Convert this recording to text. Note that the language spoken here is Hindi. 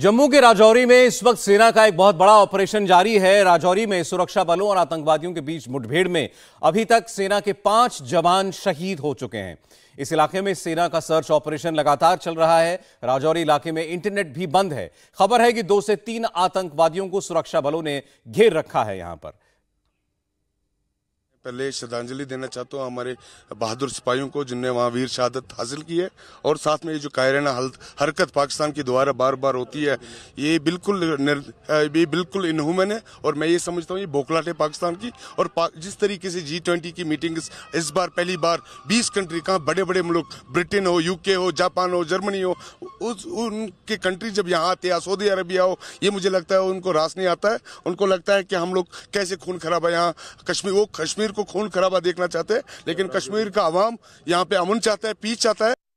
जम्मू के राजौरी में इस वक्त सेना का एक बहुत बड़ा ऑपरेशन जारी है राजौरी में सुरक्षा बलों और आतंकवादियों के बीच मुठभेड़ में अभी तक सेना के पांच जवान शहीद हो चुके हैं इस इलाके में सेना का सर्च ऑपरेशन लगातार चल रहा है राजौरी इलाके में इंटरनेट भी बंद है खबर है कि दो से तीन आतंकवादियों को सुरक्षा बलों ने घेर रखा है यहां पर पहले श्रद्धांजलि देना चाहता हूँ हमारे बहादुर सिपाहियों को जिनने वहाँ वीर शहादत हासिल की है और साथ में ये जो कायराना हरकत पाकिस्तान की द्वारा बार बार होती है ये बिल्कुल ये बिल्कुल इनहूमन है और मैं ये समझता हूँ ये बोखलाट है पाकिस्तान की और पा, जिस तरीके से जी ट्वेंटी की मीटिंग इस बार पहली बार बीस कंट्री कहाँ बड़े बड़े मुल्क ब्रिटेन हो यूके हो जापान हो जर्मनी हो उस उनके कंट्री जब यहाँ आते हैं सऊदी अरबिया हो ये मुझे लगता है उनको रास नहीं आता है उनको लगता है कि हम लोग कैसे खून खराब है यहाँ कश्मीर वो कश्मीर कश्मीर को खून खराबा देखना चाहते हैं लेकिन कश्मीर का आवाम यहाँ पे अमन चाहता है पीस चाहता है